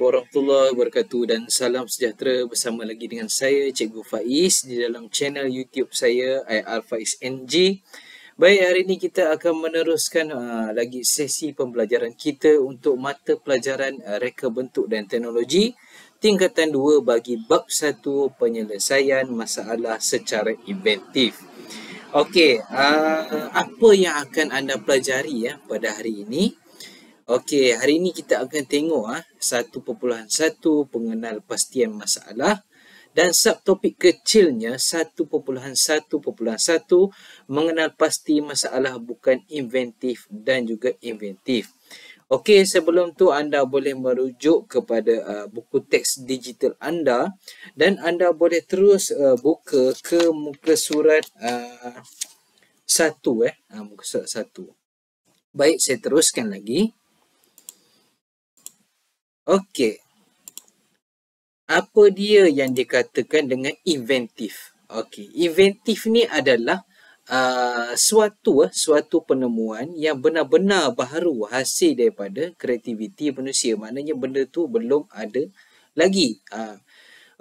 warahmatullahi wabarakatuh dan salam sejahtera bersama lagi dengan saya Cikgu Faiz di dalam channel YouTube saya IR Faiz NG. Baik hari ini kita akan meneruskan uh, lagi sesi pembelajaran kita untuk mata pelajaran uh, reka bentuk dan teknologi tingkatan 2 bagi bab 1 penyelesaian masalah secara inventif. Okey, uh, apa yang akan anda pelajari ya pada hari ini? Okey, hari ini kita akan tengok ah satu perpuluhan satu pengenal pastian masalah dan subtopik kecilnya satu perpuluhan satu perpuluhan satu mengenal pasti masalah bukan inventif dan juga inventif. Okey, sebelum tu anda boleh merujuk kepada uh, buku teks digital anda dan anda boleh terus uh, buka ke muka surat uh, satu eh, uh, muka surat satu. Baik, saya teruskan lagi. Okey. Apa dia yang dikatakan dengan inventif? Okey, inventif ni adalah uh, suatu uh, suatu penemuan yang benar-benar baru hasil daripada kreativiti manusia. Maknanya benda tu belum ada lagi. Uh,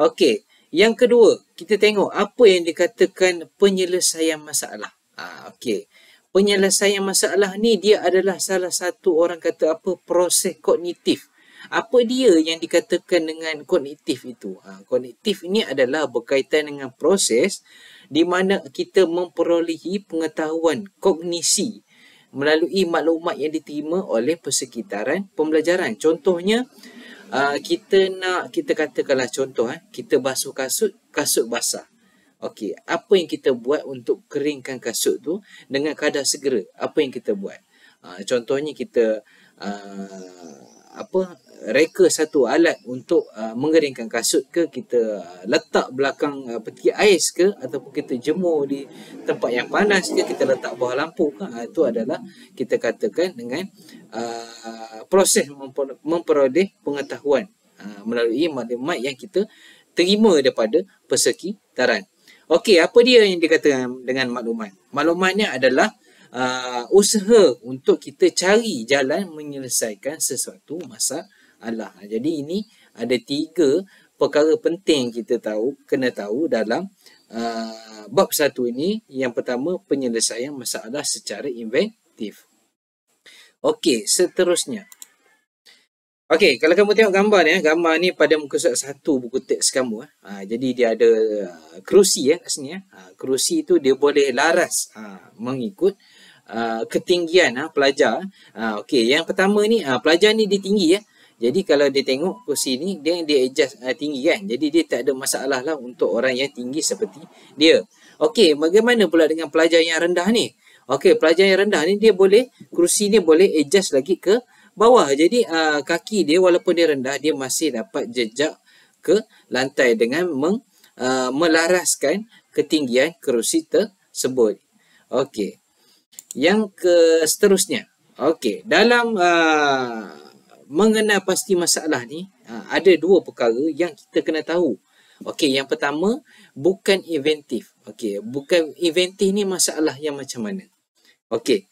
Okey, yang kedua, kita tengok apa yang dikatakan penyelesaian masalah. Uh, Okey, penyelesaian masalah ni dia adalah salah satu orang kata apa proses kognitif apa dia yang dikatakan dengan kognitif itu? Ha, kognitif ini adalah berkaitan dengan proses di mana kita memperolehi pengetahuan kognisi melalui maklumat yang diterima oleh persekitaran pembelajaran. Contohnya, ha, kita nak, kita katakanlah contoh, ha, kita basuh kasut, kasut basah. Okey, apa yang kita buat untuk keringkan kasut tu dengan kadar segera? Apa yang kita buat? Ha, contohnya kita apa reka satu alat untuk uh, mengeringkan kasut ke kita uh, letak belakang uh, peti ais ke ataupun kita jemur di tempat yang panas ke kita letak bawah lampu ke uh, itu adalah kita katakan dengan uh, proses memperoleh pengetahuan uh, melalui maklumat yang kita terima daripada persekitaran. Okey, apa dia yang dikatakan dengan maklumat? Maklumatnya adalah Uh, usaha untuk kita cari jalan menyelesaikan sesuatu masalah Allah. Jadi ini ada tiga perkara penting kita tahu, kena tahu dalam uh, bab satu ini. Yang pertama, penyelesaian masalah secara inventif. Okey, seterusnya. Okey, kalau kamu tengok gambar ni, eh, gambar ni pada muka surat satu buku teks kamu. Eh. Ha, jadi dia ada uh, kerusi eh, kat sini. Eh. Ha, kerusi tu dia boleh laras ha, mengikut uh, ketinggian ha, pelajar. Ha, Okey, yang pertama ni, ha, pelajar ni dia tinggi. Eh. Jadi kalau dia tengok kursi ni dia dia adjust uh, tinggi kan. Jadi dia tak ada masalah lah untuk orang yang tinggi seperti dia. Okey, bagaimana pula dengan pelajar yang rendah ni? Okey, pelajar yang rendah ni dia boleh kursi ni boleh adjust lagi ke bawah. Jadi uh, kaki dia walaupun dia rendah dia masih dapat jejak ke lantai dengan meng, uh, melaraskan ketinggian kerusi tersebut. Okey. Yang ke seterusnya. Okey, dalam uh, mengenal pasti masalah ni ha, ada dua perkara yang kita kena tahu. Okey, yang pertama bukan inventif. Okey, bukan inventif ni masalah yang macam mana. Okey.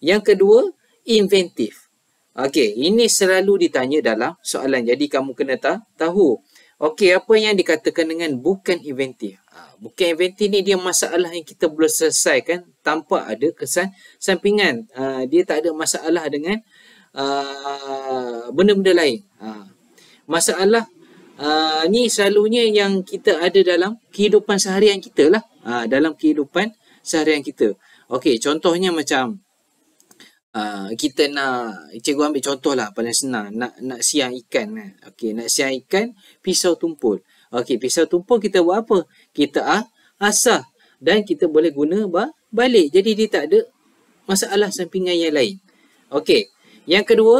Yang kedua inventif. Okey, ini selalu ditanya dalam soalan. Jadi kamu kena tahu tahu. Okey, apa yang dikatakan dengan bukan inventif? Ha, bukan inventif ni dia masalah yang kita boleh selesaikan tanpa ada kesan sampingan. Ha, dia tak ada masalah dengan Ah, benda-benda lain. Ha. Masalah uh, ni selalunya yang kita ada dalam kehidupan seharian kita lah. Ha, dalam kehidupan seharian kita. Okey, contohnya macam uh, kita nak, cikgu ambil contoh lah paling senang. Nak, nak siang ikan kan. Okey, nak siang ikan, pisau tumpul. Okey, pisau tumpul kita buat apa? Kita ah, asah dan kita boleh guna balik. Jadi dia tak ada masalah sampingan yang lain. Okey, yang kedua,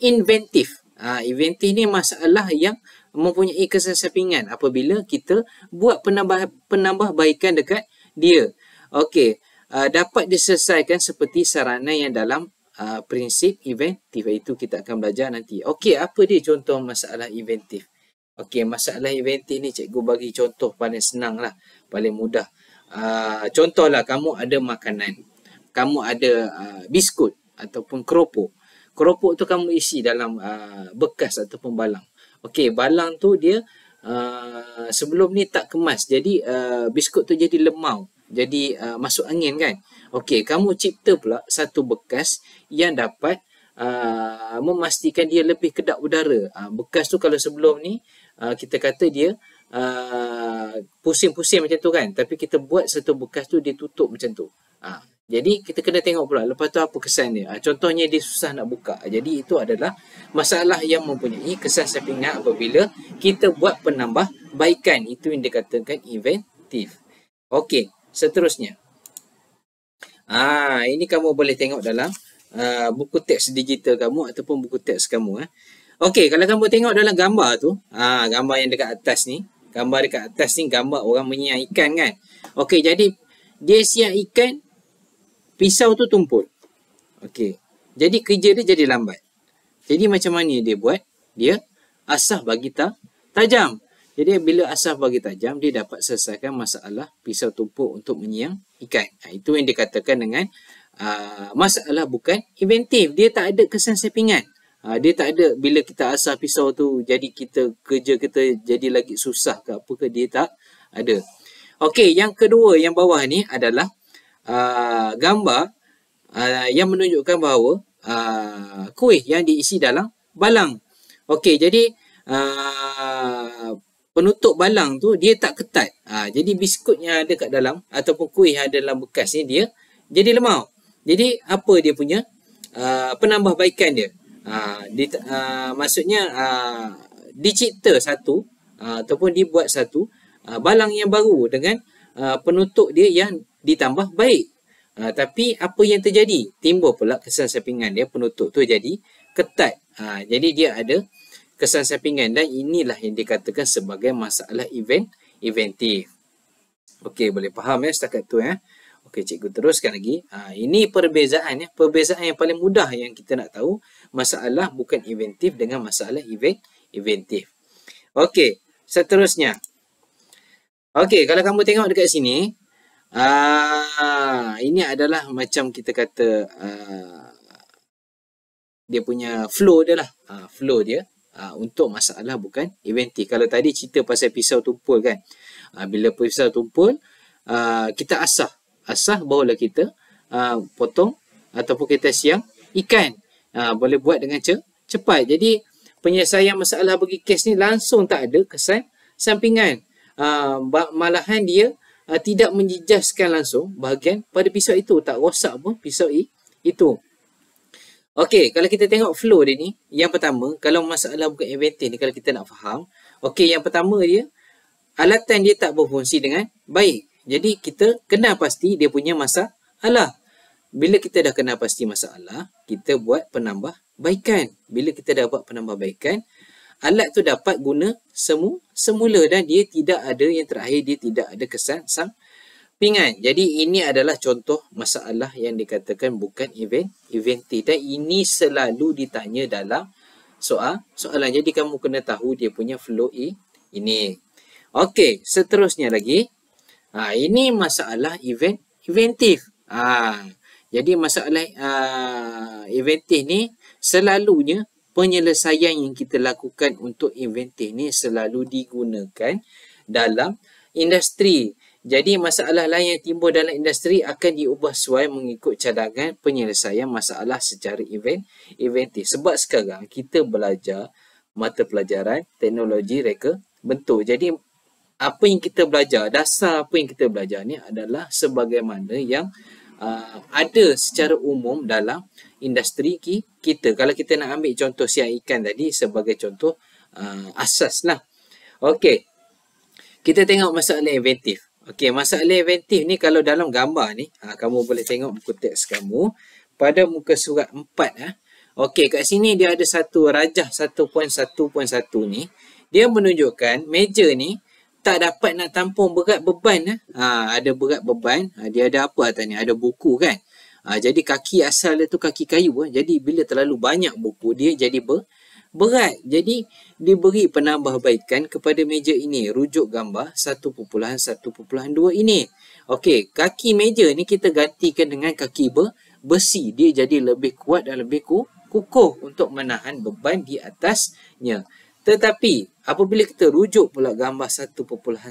inventif. Ha, inventif ni masalah yang mempunyai kesesapingan apabila kita buat penambah penambahbaikan dekat dia. Okey, uh, dapat diselesaikan seperti sarana yang dalam uh, prinsip inventif. Itu kita akan belajar nanti. Okey, apa dia contoh masalah inventif? Okey, masalah inventif ni cikgu bagi contoh paling senang lah, paling mudah. Uh, contohlah kamu ada makanan, kamu ada uh, biskut ataupun keropok keropok tu kamu isi dalam uh, bekas atau pembalang. Okey, balang tu dia uh, sebelum ni tak kemas. Jadi uh, biskut tu jadi lemau. Jadi uh, masuk angin kan. Okey, kamu cipta pula satu bekas yang dapat uh, memastikan dia lebih kedap udara. Uh, bekas tu kalau sebelum ni uh, kita kata dia pusing-pusing uh, macam tu kan. Tapi kita buat satu bekas tu dia tutup macam tu. Uh, jadi kita kena tengok pula lepas tu apa kesan dia. Ah, contohnya dia susah nak buka. Ah, jadi itu adalah masalah yang mempunyai kesan sampingan apabila kita buat penambah baikan. Itu yang dikatakan inventif. Okey, seterusnya. Ah, ini kamu boleh tengok dalam uh, buku teks digital kamu ataupun buku teks kamu eh. Okey, kalau kamu tengok dalam gambar tu, ah gambar yang dekat atas ni, gambar dekat atas ni gambar orang menyiang ikan kan. Okey, jadi dia siak ikan pisau tu tumpul. Okey. Jadi kerja dia jadi lambat. Jadi macam mana dia buat? Dia asah bagi ta tajam. Jadi bila asah bagi tajam, dia dapat selesaikan masalah pisau tumpuk untuk menyiang ikan. Ha, itu yang dikatakan dengan aa, ah, masalah bukan inventif. Dia tak ada kesan sepingan. Ha, ah, dia tak ada bila kita asah pisau tu jadi kita kerja kita jadi lagi susah ke apa ke dia tak ada. Okey, yang kedua yang bawah ni adalah uh, gambar uh, yang menunjukkan bahawa uh, kuih yang diisi dalam balang. Okey, jadi uh, penutup balang tu dia tak ketat. Uh, jadi biskut yang ada kat dalam ataupun kuih yang ada dalam bekas ni dia jadi lemau. Jadi apa dia punya uh, penambahbaikan dia? Uh, di, uh, maksudnya uh, dicipta satu uh, ataupun dibuat satu uh, balang yang baru dengan uh, penutup dia yang ditambah baik. Uh, tapi apa yang terjadi? Timbul pula kesan sampingan dia penutup tu jadi ketat. Uh, jadi dia ada kesan sampingan dan inilah yang dikatakan sebagai masalah event eventif. Okey boleh faham ya setakat tu ya. Okey cikgu teruskan lagi. Uh, ini perbezaan ya. Perbezaan yang paling mudah yang kita nak tahu masalah bukan eventif dengan masalah event eventif. Okey seterusnya. Okey kalau kamu tengok dekat sini Ah, ini adalah macam kita kata ah, dia punya flow dia lah. Ah, flow dia ah, untuk masalah bukan eventi. Kalau tadi cerita pasal pisau tumpul kan. Ah, bila pisau tumpul, ah, kita asah. Asah barulah kita ah, potong ataupun kita siang ikan. Ah, boleh buat dengan cepat. Jadi penyelesaian masalah bagi kes ni langsung tak ada kesan sampingan. Ah, malahan dia uh, tidak menjejaskan langsung bahagian pada pisau itu. Tak rosak pun pisau I, itu. Okey, kalau kita tengok flow dia ni, yang pertama, kalau masalah bukan inventing ni, kalau kita nak faham, okey, yang pertama dia, alatan dia tak berfungsi dengan baik. Jadi, kita kena pasti dia punya masalah. Bila kita dah kena pasti masalah, kita buat penambah baikan. Bila kita dah buat penambah baikan, alat tu dapat guna semu semula dan dia tidak ada yang terakhir dia tidak ada kesan sang pingan. Jadi ini adalah contoh masalah yang dikatakan bukan event eventif dan ini selalu ditanya dalam soal soalan. Jadi kamu kena tahu dia punya flow A ini. Okey, seterusnya lagi. Ha, ini masalah event eventif. Ha, jadi masalah uh, eventif ni selalunya penyelesaian yang kita lakukan untuk inventif ni selalu digunakan dalam industri. Jadi masalah lain yang timbul dalam industri akan diubah sesuai mengikut cadangan penyelesaian masalah secara event inventif. Sebab sekarang kita belajar mata pelajaran teknologi reka bentuk. Jadi apa yang kita belajar, dasar apa yang kita belajar ni adalah sebagaimana yang uh, uh, ada secara umum dalam industri kita. Kalau kita nak ambil contoh siang ikan tadi sebagai contoh uh, asas lah. Okey, kita tengok masalah inventif. Okey, masalah inventif ni kalau dalam gambar ni, ha, kamu boleh tengok buku teks kamu pada muka surat 4. Ha. Okey, kat sini dia ada satu rajah 1.1.1 ni. Dia menunjukkan meja ni tak dapat nak tampung berat beban eh? ha, ada berat beban ha, dia ada apa tanya? ada buku kan ha, jadi kaki asal dia tu kaki kayu eh? jadi bila terlalu banyak buku dia jadi ber berat jadi diberi penambahbaikan kepada meja ini rujuk gambar 1.1.2 ini okey kaki meja ni kita gantikan dengan kaki ber besi dia jadi lebih kuat dan lebih ku kukuh untuk menahan beban di atasnya tetapi Apabila kita rujuk pula gambar 1.1.3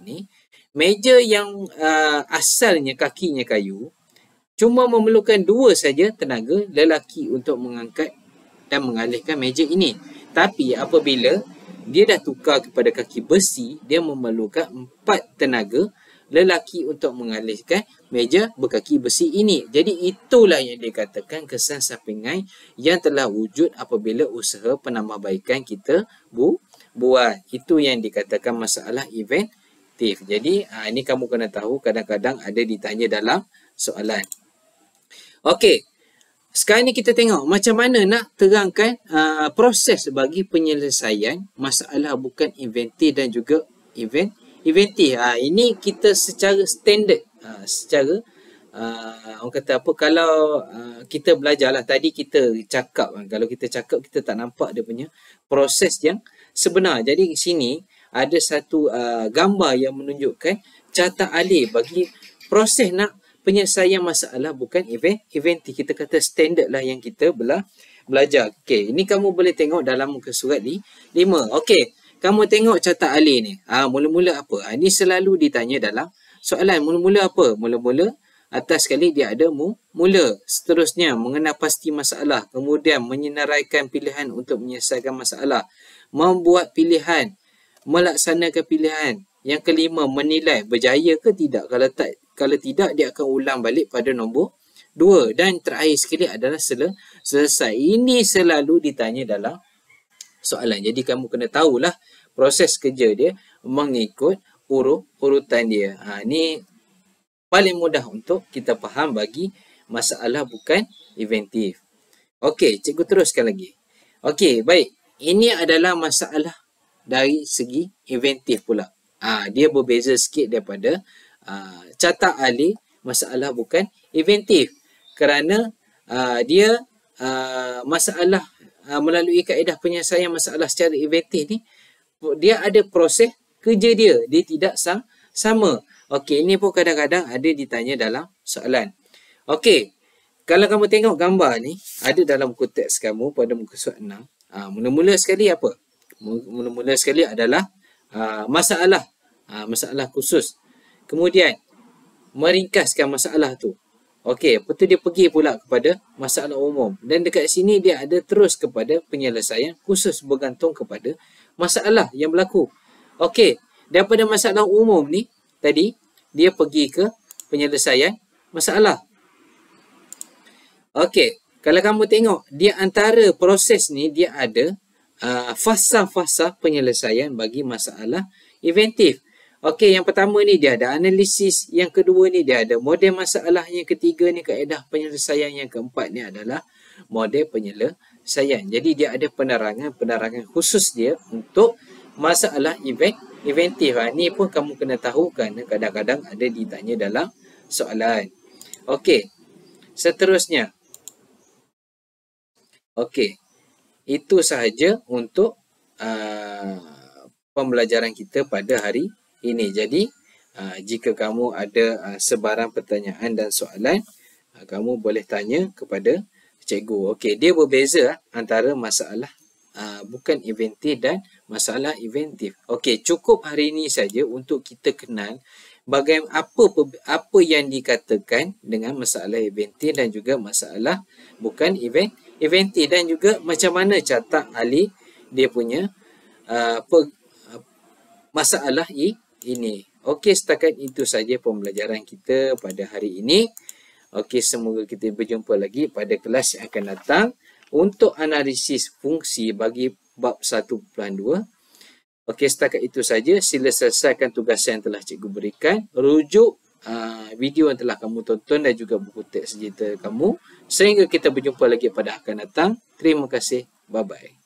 ini, meja yang uh, asalnya kakinya kayu cuma memerlukan dua saja tenaga lelaki untuk mengangkat dan mengalihkan meja ini. Tapi apabila dia dah tukar kepada kaki besi, dia memerlukan empat tenaga lelaki untuk mengalihkan meja berkaki besi ini. Jadi itulah yang dikatakan kesan sampingan yang telah wujud apabila usaha penambahbaikan kita bu buat. Itu yang dikatakan masalah eventif. Jadi ah, ini kamu kena tahu kadang-kadang ada ditanya dalam soalan. Okey. Sekarang ni kita tengok macam mana nak terangkan uh, proses bagi penyelesaian masalah bukan inventif dan juga event inventif. Ha, ah, ini kita secara standard. Ha, secara, uh, orang kata apa, kalau uh, kita belajar lah. Tadi kita cakap, kalau kita cakap, kita tak nampak dia punya proses yang sebenar. Jadi, sini ada satu uh, gambar yang menunjukkan catat alih bagi proses nak penyelesaian masalah bukan event eventif kita kata standard lah yang kita bela belajar. Okey, ini kamu boleh tengok dalam muka surat ni 5. Okey kamu tengok catat alih ni. Ha, mula-mula apa? Ha, ini selalu ditanya dalam soalan. Mula-mula apa? Mula-mula atas sekali dia ada mu. Mula seterusnya mengenal pasti masalah. Kemudian menyenaraikan pilihan untuk menyelesaikan masalah. Membuat pilihan. Melaksanakan pilihan. Yang kelima, menilai berjaya ke tidak. Kalau tak, kalau tidak dia akan ulang balik pada nombor dua. Dan terakhir sekali adalah selesai. Ini selalu ditanya dalam soalan. Jadi kamu kena tahulah proses kerja dia mengikut urut-urutan dia. Ha, ni paling mudah untuk kita faham bagi masalah bukan eventif. Okey, cikgu teruskan lagi. Okey, baik. Ini adalah masalah dari segi eventif pula. Ha, dia berbeza sikit daripada ha, catat ahli masalah bukan eventif Kerana ha, dia ha, masalah Ah, melalui kaedah penyelesaian masalah secara inventif ni dia ada proses kerja dia dia tidak sang, sama okey ini pun kadang-kadang ada ditanya dalam soalan okey kalau kamu tengok gambar ni ada dalam buku teks kamu pada muka surat 6 ah mula-mula sekali apa mula-mula sekali adalah ha, masalah ha, masalah khusus kemudian meringkaskan masalah tu Okey, lepas dia pergi pula kepada masalah umum. Dan dekat sini dia ada terus kepada penyelesaian khusus bergantung kepada masalah yang berlaku. Okey, daripada masalah umum ni tadi, dia pergi ke penyelesaian masalah. Okey, kalau kamu tengok, dia antara proses ni dia ada ah, fasa-fasa uh, penyelesaian bagi masalah inventif. Okey, yang pertama ni dia ada analisis, yang kedua ni dia ada model masalah, yang ketiga ni kaedah penyelesaian, yang keempat ni adalah model penyelesaian. Jadi dia ada penerangan-penerangan khusus dia untuk masalah event eventif. Ha. Ni pun kamu kena tahu kerana kadang-kadang ada ditanya dalam soalan. Okey, seterusnya. Okey, itu sahaja untuk uh, pembelajaran kita pada hari ini. Jadi ah, jika kamu ada ah, sebarang pertanyaan dan soalan, ah, kamu boleh tanya kepada cikgu. Okey, dia berbeza antara masalah bukan inventif dan masalah eventif. Okey, cukup hari ini saja untuk kita kenal bagaimana apa apa yang dikatakan dengan masalah inventif dan juga masalah bukan event inventif dan juga macam mana catat ahli dia punya uh, pe, uh, masalah ini. Okey, setakat itu saja pembelajaran kita pada hari ini. Okey, semoga kita berjumpa lagi pada kelas yang akan datang untuk analisis fungsi bagi bab 1.2. Okey, setakat itu saja. Sila selesaikan tugas yang telah cikgu berikan. Rujuk uh, video yang telah kamu tonton dan juga buku teks sejata kamu. Sehingga kita berjumpa lagi pada akan datang. Terima kasih. Bye-bye.